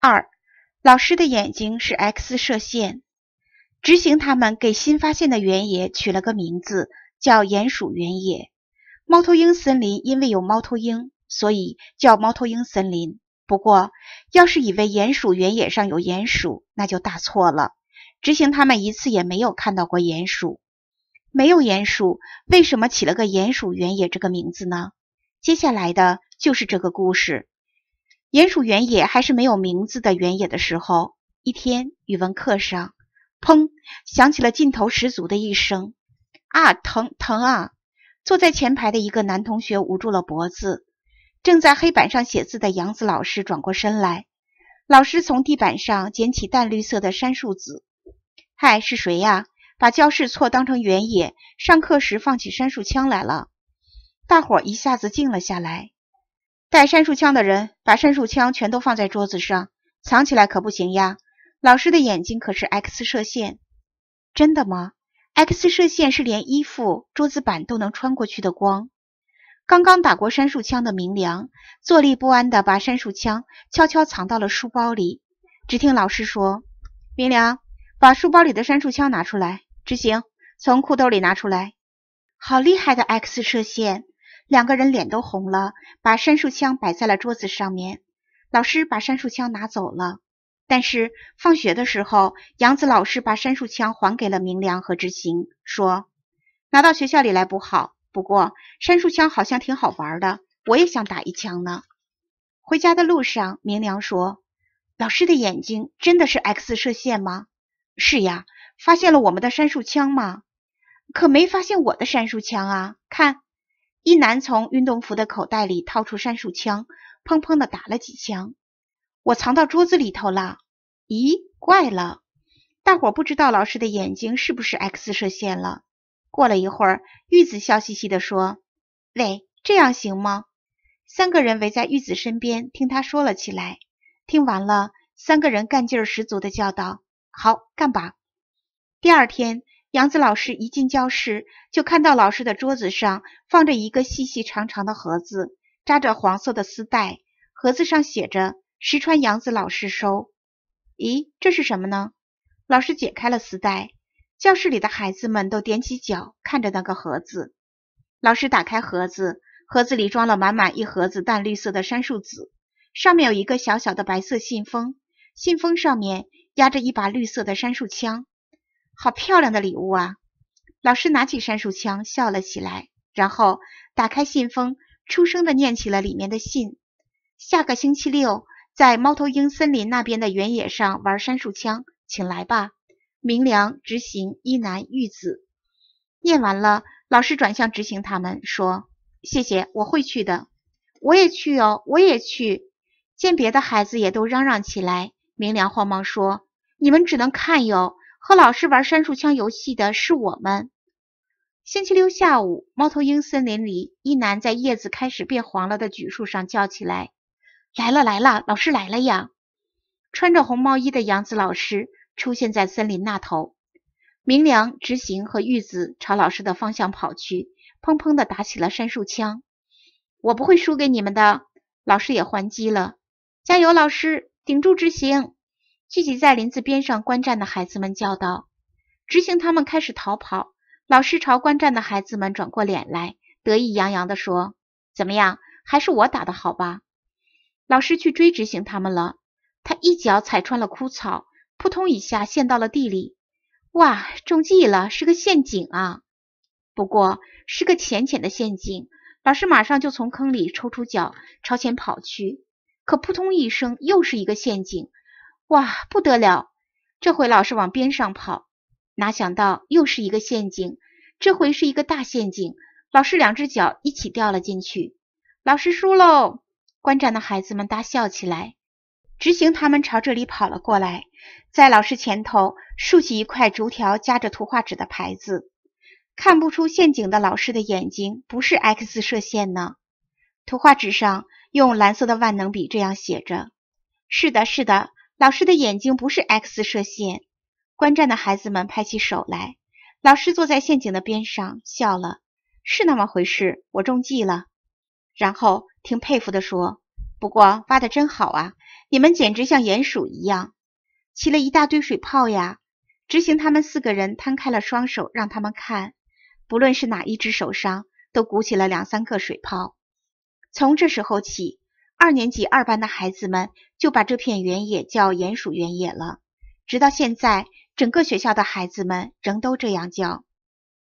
二，老师的眼睛是 X 射线。执行他们给新发现的原野取了个名字，叫鼹鼠原野。猫头鹰森林因为有猫头鹰，所以叫猫头鹰森林。不过，要是以为鼹鼠原野上有鼹鼠，那就大错了。执行他们一次也没有看到过鼹鼠，没有鼹鼠，为什么起了个鼹鼠原野这个名字呢？接下来的就是这个故事。鼹鼠原野还是没有名字的原野的时候，一天语文课上，砰，响起了劲头十足的一声啊，疼疼啊！坐在前排的一个男同学捂住了脖子。正在黑板上写字的杨子老师转过身来，老师从地板上捡起淡绿色的杉树籽，嗨，是谁呀？把教室错当成原野，上课时放起杉树枪来了。大伙一下子静了下来。带杉树枪的人把杉树枪全都放在桌子上，藏起来可不行呀！老师的眼睛可是 X 射线，真的吗？X 射线是连衣服、桌子板都能穿过去的光。刚刚打过杉树枪的明良坐立不安地把杉树枪悄悄藏到了书包里。只听老师说：“明良，把书包里的杉树枪拿出来。”执行，从裤兜里拿出来。好厉害的 X 射线！两个人脸都红了，把杉树枪摆在了桌子上面。老师把杉树枪拿走了，但是放学的时候，杨子老师把杉树枪还给了明良和知行，说：“拿到学校里来不好，不过杉树枪好像挺好玩的，我也想打一枪呢。”回家的路上，明良说：“老师的眼睛真的是 X 射线吗？”“是呀，发现了我们的杉树枪吗？可没发现我的杉树枪啊，看。”一男从运动服的口袋里掏出山树枪，砰砰的打了几枪。我藏到桌子里头了。咦，怪了，大伙不知道老师的眼睛是不是 X 射线了。过了一会儿，玉子笑嘻嘻的说：“喂，这样行吗？”三个人围在玉子身边听他说了起来。听完了，三个人干劲十足的叫道：“好，干吧！”第二天。杨子老师一进教室，就看到老师的桌子上放着一个细细长长的盒子，扎着黄色的丝带，盒子上写着“石川杨子老师收”。咦，这是什么呢？老师解开了丝带，教室里的孩子们都踮起脚看着那个盒子。老师打开盒子，盒子里装了满满一盒子淡绿色的杉树籽，上面有一个小小的白色信封，信封上面压着一把绿色的杉树枪。好漂亮的礼物啊！老师拿起杉树枪笑了起来，然后打开信封，出声的念起了里面的信：下个星期六在猫头鹰森林那边的原野上玩杉树枪，请来吧。明良、执行一男、玉子。念完了，老师转向执行他们说：“谢谢，我会去的。我也去哦，我也去。”见别的孩子也都嚷嚷起来，明良慌忙说：“你们只能看哟。”和老师玩杉树枪游戏的是我们。星期六下午，猫头鹰森林里，一男在叶子开始变黄了的榉树上叫起来：“来了来了，老师来了呀！”穿着红毛衣的杨子老师出现在森林那头。明良、执行和玉子朝老师的方向跑去，砰砰地打起了杉树枪。“我不会输给你们的！”老师也还击了。“加油，老师，顶住，执行！”聚集在林子边上观战的孩子们叫道：“执行！”他们开始逃跑。老师朝观战的孩子们转过脸来，得意洋洋地说：“怎么样？还是我打的好吧？”老师去追执行他们了。他一脚踩穿了枯草，扑通一下陷到了地里。哇，中计了，是个陷阱啊！不过是个浅浅的陷阱。老师马上就从坑里抽出脚，朝前跑去。可扑通一声，又是一个陷阱。哇，不得了！这回老师往边上跑，哪想到又是一个陷阱，这回是一个大陷阱，老师两只脚一起掉了进去，老师输喽！观战的孩子们大笑起来。执行他们朝这里跑了过来，在老师前头竖起一块竹条夹着图画纸的牌子，看不出陷阱的老师的眼睛不是 X 射线呢。图画纸上用蓝色的万能笔这样写着：“是的，是的。”老师的眼睛不是 X 射线，观战的孩子们拍起手来。老师坐在陷阱的边上笑了：“是那么回事，我中计了。”然后听佩服地说：“不过挖得真好啊，你们简直像鼹鼠一样，起了一大堆水泡呀！”执行他们四个人摊开了双手，让他们看，不论是哪一只手上，都鼓起了两三个水泡。从这时候起。二年级二班的孩子们就把这片原野叫“鼹鼠原野”了，直到现在，整个学校的孩子们仍都这样叫。